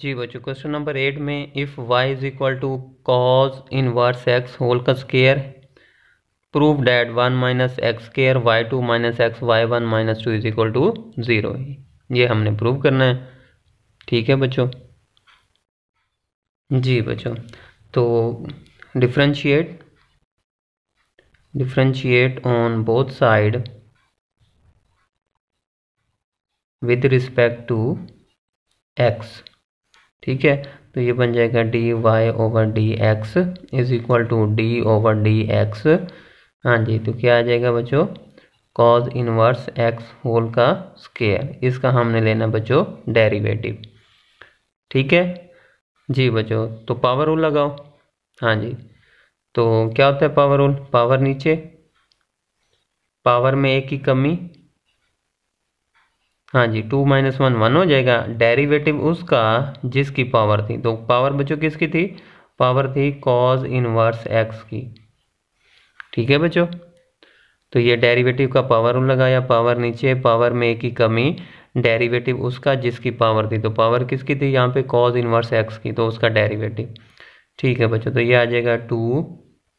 जी बच्चों question number eight में if y is equal to cos inverse x whole का square prove that one minus x square y two minus x y one minus two is equal to zero ये हमने prove करना है ठीक है बच्चों जी बच्चों तो differentiate differentiate on both side with respect to x ठीक है तो ये बन जाएगा d y over d x is equal to d over d x हाँ जी तो क्या आ जाएगा बच्चों कॉज इनवर्स एक्स होल का स्केयर इसका हमने लेना बच्चों डेरिवेटिव ठीक है जी बच्चों तो पावर रूल लगाओ हाँ जी तो क्या होता है पावर रूल पावर नीचे पावर में एक की कमी हाँ जी टू माइनस वन वन हो जाएगा डेरिवेटिव उसका जिसकी पावर थी तो पावर बच्चों किसकी थी पावर थी कॉज इनवर्स एक्स की ठीक है बच्चों तो ये डेरिवेटिव का पावर उन लगाया पावर नीचे पावर में एक ही कमी डेरिवेटिव उसका जिसकी पावर थी तो पावर किसकी थी यहाँ पे कॉज इनवर्स एक्स की तो उसका डेरिवेटिव ठीक है बच्चों तो ये आ जाएगा टू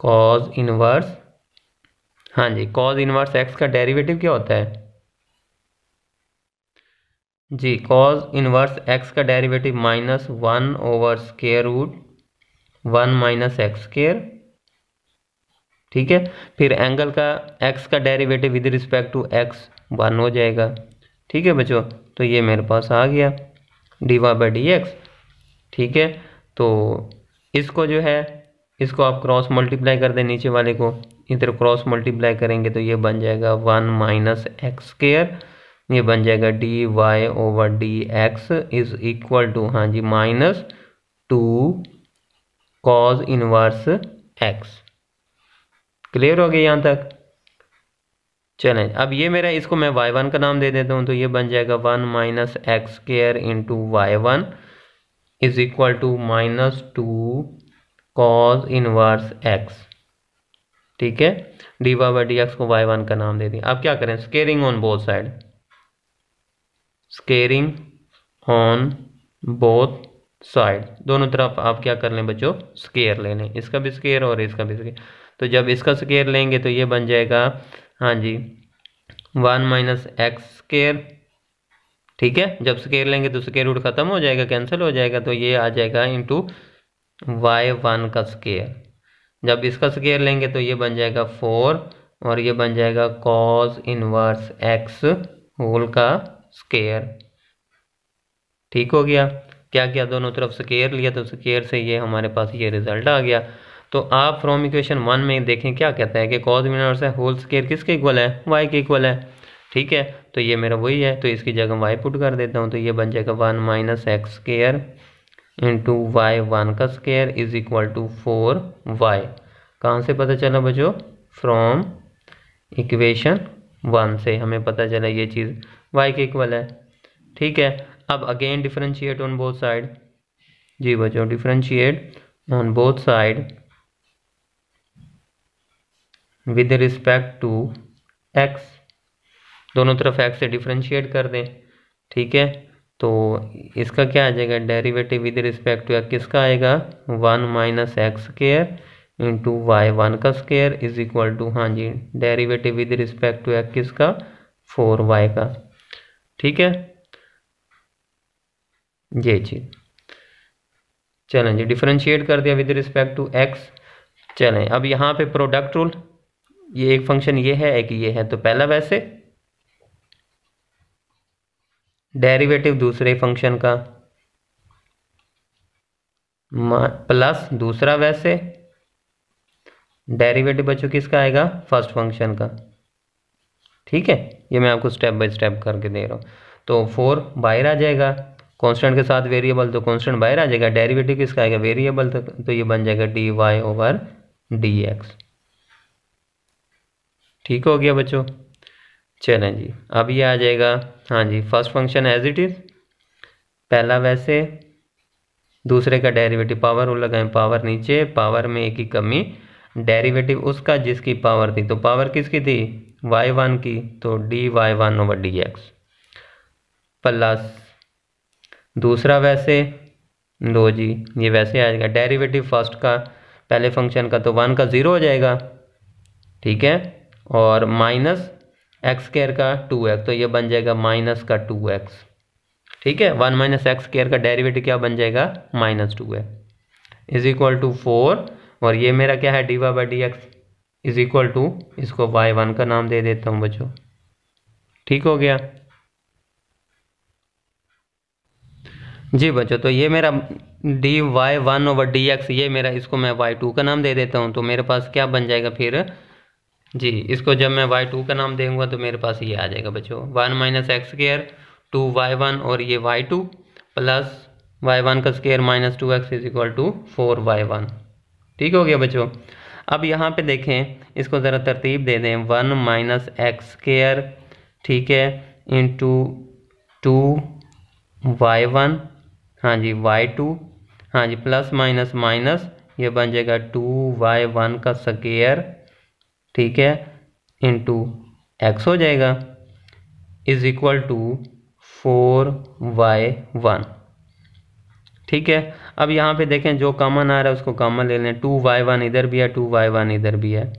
कॉज इनवर्स हाँ जी कॉज इनवर्स एक्स का डेरिवेटिव क्या होता है जी कॉज इनवर्स एक्स का derivative minus one over square root one minus x square ठीक है फिर एंगल का एक्स का derivative with respect to x one हो जाएगा ठीक है बच्चों तो ये मेरे पास आ गया d y by d x ठीक है तो इसको जो है इसको आप क्रॉस मल्टीप्लाई कर दें नीचे वाले को इधर क्रॉस मल्टीप्लाई करेंगे तो ये बन जाएगा वन माइनस एक्स स्केयर ये बन जाएगा d y over d x is equal to हाँ जी minus two cos inverse x clear हो गया यहाँ तक चलें अब ये मेरा इसको मैं वाई वन का नाम दे देता हूँ तो ये बन जाएगा one minus x square into y one is equal to minus two cos inverse x ठीक है d y by d x को वाई वन का नाम दे दिया अब क्या करें squaring on both side squaring on both side दोनों तरफ आप क्या कर लें बच्चों स्केयर ले लें इसका भी स्केयर और इसका भी स्केयर तो जब इसका स्केयर लेंगे तो ये बन जाएगा हाँ जी वन माइनस एक्स स्केयर ठीक है जब स्केयर लेंगे तो स्केयर रूट खत्म हो जाएगा कैंसिल हो जाएगा तो ये आ जाएगा इंटू वाई वन का स्केयर जब इसका स्केयर लेंगे तो ये बन जाएगा फोर और ये बन जाएगा कॉस इनवर्स एक्स होल का स्केयर ठीक हो गया क्या क्या दोनों तरफ स्केयर लिया तो स्केयर से ये हमारे पास ये रिजल्ट आ गया तो आप फ्रॉम इक्वेशन वन में देखें क्या कहता है कि कॉज मिनर्स है होल स्केयर किसके इक्वल है वाई के इक्वल है ठीक है तो ये मेरा वही है तो इसकी जगह वाई पुट कर देता हूँ तो ये बन जाएगा one minus x square into y one का square is equal to four y कहाँ से पता चला बच्चों फ्रॉम इक्वेशन वन से हमें पता चला ये चीज़ वाई के इक्वल है ठीक है अब again differentiate on both side जी बचो differentiate on both side with respect to x दोनों तरफ एक्स से डिफ्रेंशिएट कर दें ठीक है तो इसका क्या आ जाएगा derivative with respect to x किसका आएगा one minus x square into y one का स्केयर इज इक्वल टू हाँ जी derivative with respect to x किसका फोर वाई का ठीक है जी जी चलें जी डिफ्रेंशिएट कर दिया विद रिस्पेक्ट टू एक्स चलें अब यहाँ पे प्रोडक्ट रूल ये एक फंक्शन ये है एक ये है तो पहला वैसे डेरिवेटिव दूसरे फंक्शन का प्लस दूसरा वैसे डेरिवेटिव बच्चों किसका आएगा फर्स्ट फंक्शन का ठीक है ये मैं आपको स्टेप बाय स्टेप करके दे रहा हूँ तो फोर बाहर आ जाएगा कांस्टेंट के साथ वेरिएबल तो कांस्टेंट बाहर आ जाएगा डेरिवेटिव किसका आएगा वेरिएबल तो, तो ये बन जाएगा d y over d x ठीक हो गया बच्चों चलें जी अब ये आ जाएगा हाँ जी first function as it is पहला वैसे दूसरे का डेरिवेटिव पावर वो लगाएं पावर नीचे पावर में एक ही कमी डेरिवेटिव उसका जिसकी पावर थी तो पावर किसकी थी वाई वन की तो d y one over d x plus दूसरा वैसे दो जी ये वैसे आ जाएगा डेरिवेटिव फर्स्ट का पहले फंक्शन का तो वन का ज़ीरो हो जाएगा ठीक है और माइनस एक्स केयर का टू एक्स तो ये बन जाएगा माइनस का टू एक्स ठीक है वन माइनस एक्स केयर का डेरिवेटिव क्या बन जाएगा minus two x is equal to four और ये मेरा क्या है d y by d x is equal to इसको वाई वन का नाम दे देता हूँ बच्चों ठीक हो गया जी बच्चों तो ये मेरा d y one over d x ये मेरा इसको मैं वाई टू का नाम दे देता हूँ तो मेरे पास क्या बन जाएगा फिर जी इसको जब मैं वाई टू का नाम देंगे तो मेरे पास ये आ जाएगा बच्चों one minus x square two y one और ये y two plus y one का square minus two x is equal to four y one ठीक हो गया बच्चों अब यहाँ पे देखें इसको ज़रा तरतीब दे दें वन माइनस एक्स स्केयर ठीक है इंटू टू वाई वन हाँ जी वाई टू हाँ जी प्लस माइनस माइनस ये बन जाएगा टू वाई वन का स्केयर ठीक है इंटू एक्स हो जाएगा is equal to four y one ठीक है अब यहाँ पे देखें जो कॉमन आ रहा है उसको कॉमन ले लें टू वाई वन इधर भी है टू वाई वन इधर भी है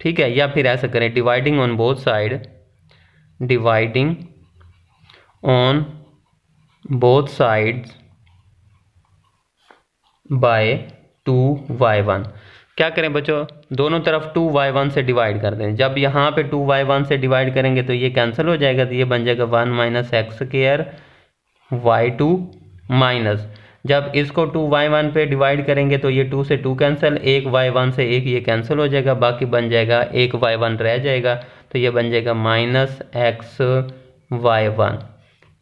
ठीक है या फिर ऐसा करें dividing on both side dividing on both sides by two y one क्या करें बच्चों दोनों तरफ टू वाई वन से डिवाइड कर दें जब यहाँ पे टू वाई वन से डिवाइड करेंगे तो ये कैंसिल हो जाएगा तो ये बन जाएगा one minus x square y two minus जब इसको टू वाई वन पे डिवाइड करेंगे तो ये टू से टू कैंसिल एक वाई वन से एक ये कैंसिल हो जाएगा बाकी बन जाएगा एक वाई वन रह जाएगा तो ये बन जाएगा minus x y one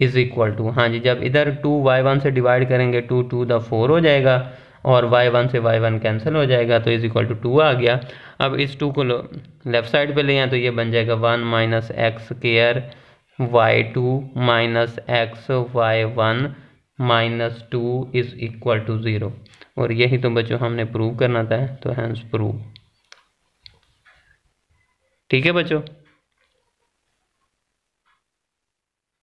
is equal to हाँ जी जब इधर टू वाई वन से डिवाइड करेंगे टू टू द फोर हो जाएगा और वाई वन से वाई वन कैंसिल हो जाएगा तो इज़ इक्वल टू टू आ गया अब इस टू को लेफ्ट साइड पे ले आए तो ये बन जाएगा one minus x square y two minus x y one minus two is equal to zero और यही तो बच्चों हमने प्रूव करना था तो हैंस प्रूव ठीक है बच्चों